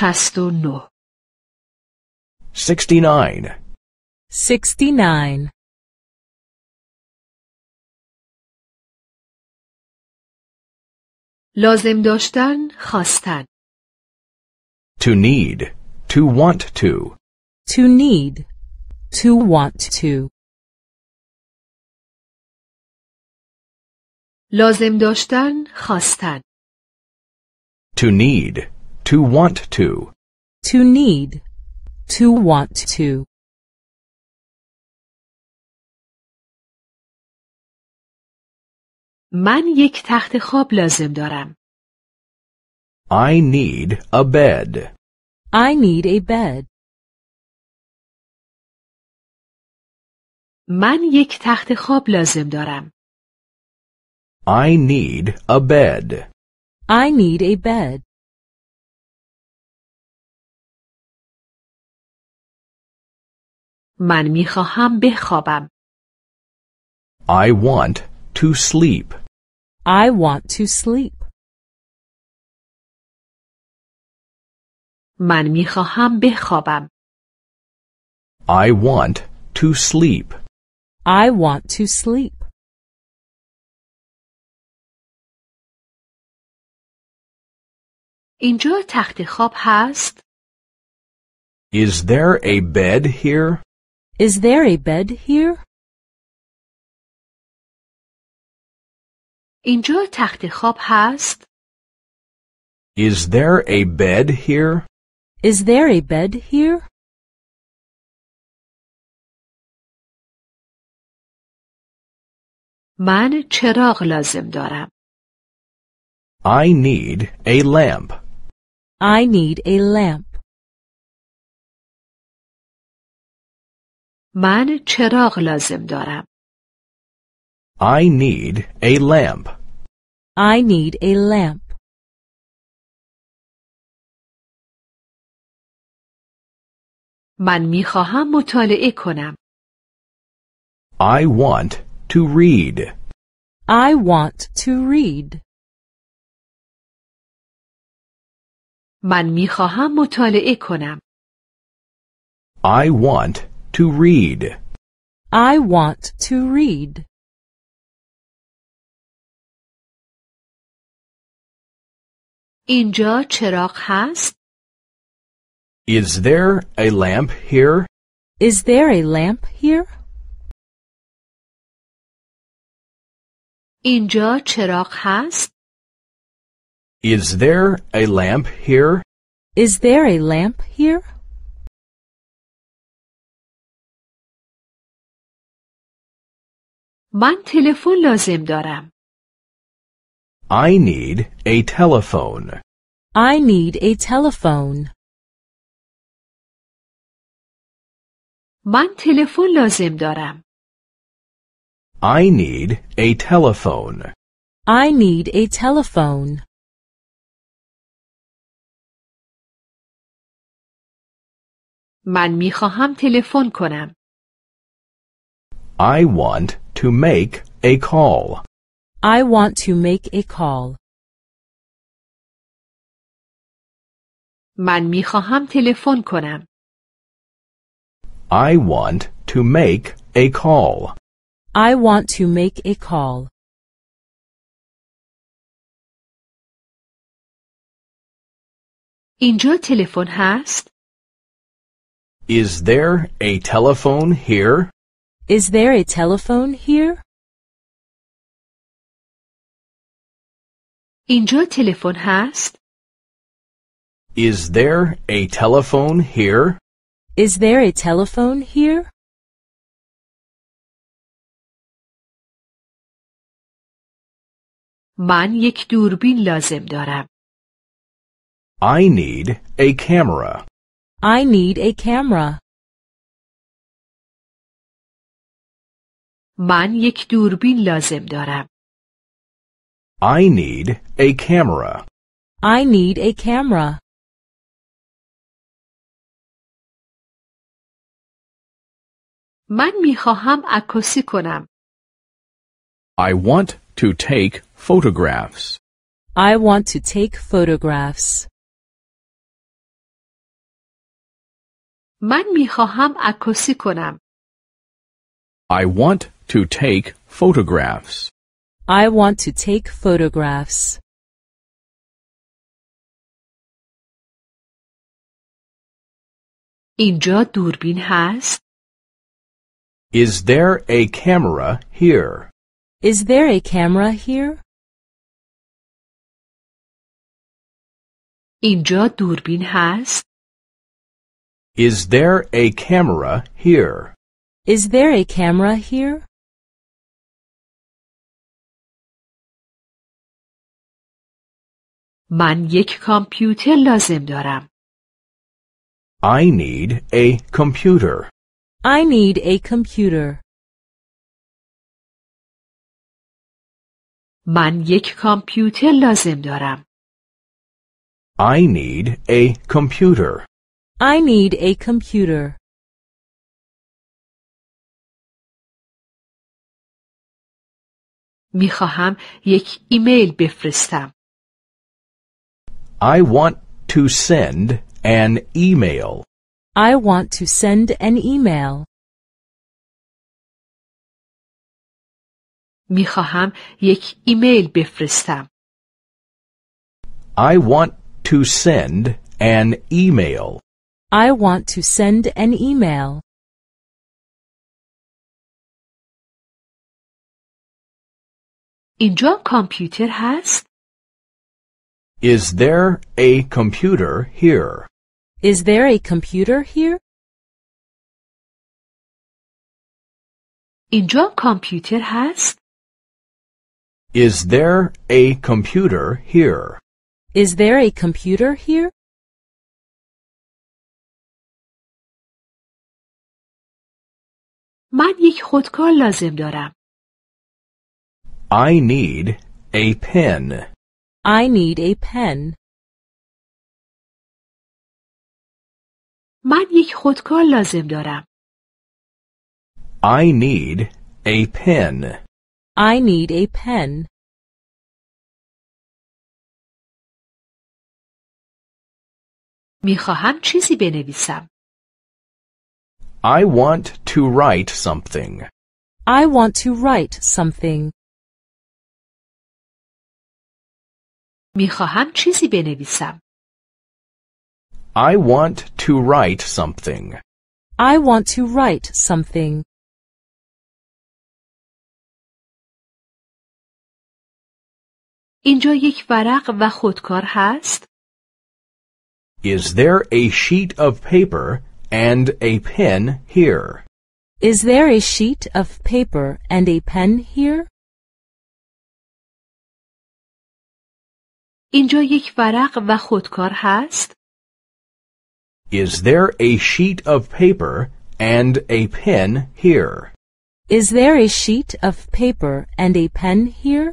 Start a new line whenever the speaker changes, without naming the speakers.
69 69 لازم داشتن خواستن to need to want to to need to want to لازم داشتن خواستن to need to want to. To need. To want to. من یک تخت خواب لازم دارم. I need a bed. I need a bed. من یک تخت خواب لازم دارم. I need a bed. I need a bed. من بخوابم. I want to sleep. I want to sleep. من بخوابم. I want to sleep. I want to sleep. اینجا تخت خواب هست؟ Is there a bed here? Is there a bed here? اینجا تخت خواب هست؟ Is there a bed here? Is there a bed here? من چراغ لازم دارم. I need a lamp. I need a lamp. من چراغ لازم دارم. I need a lamp. I need a lamp. من میخواهم مطالعه کنم. I want to read. I want to read. من میخواهم مطالعه کنم. I want to read. I want to read. اینجا چراغ هست؟ Is there a lamp here? Is there a lamp here? اینجا چراغ هست؟ Is there a lamp here? Is there a lamp here? من تلفن لازم دارم. I need a telephone. I need a telephone. من تلفن لازم دارم. I need a telephone. I need a telephone. من میخواهم تلفن کنم. I want to make a call. I want to make a call. من میخواهم تلفن کنم. I want to make a call. I want to make a call. اینجا تلفن هست؟ Is there a telephone here? Is there a telephone here? اینجا تلفن هست؟ Is there a telephone here? Is there a telephone here? من یک دوربین لازم دارم. I need a camera. I need a camera. من یک دوربین لازم دارم. I need a camera. I need a camera. من میخواهم عکاسی کنم. I want to take photographs. I want to take photographs. من میخواهم عکاسی کنم. I want to take photographs. I want to take photographs. Inja دوربین has. Is there a camera here? Is there a camera here? Inja دوربین has. Is there a camera here? Is there a camera here? من یک کامپیوتر لازم دارم. I need a computer. I need a computer. من یک کامپیوتر لازم دارم. I need a computer. I need a computer. می یک ایمیل بفرستم. I want to send an email. I want to send an email. می یک ایمیل بفرستم. I want to send an email. I want to send an email. اینجا کامپیوتر هست؟ Is there a computer here? Is there a computer here? اینجا کامپیوتر هست؟ Is there a computer here? Is there a computer here? من یک خودکار لازم دارم. I need a pen. I need a pen. من یک خودکار لازم دارم. I need a pen. I need a pen. میخواهم چیزی بنویسم. I want to write something. I want to write something. میخواهم چیزی بنویسم. I want to write something. I want to write something. اینجا یک ورق و خودکار هست؟ Is there a sheet of paper and a pen here? Is there a sheet of paper and a pen here? اینجا یک ورق و خودکار هست؟ Is there a sheet of paper and a pen here? Is there a sheet of paper and a pen here?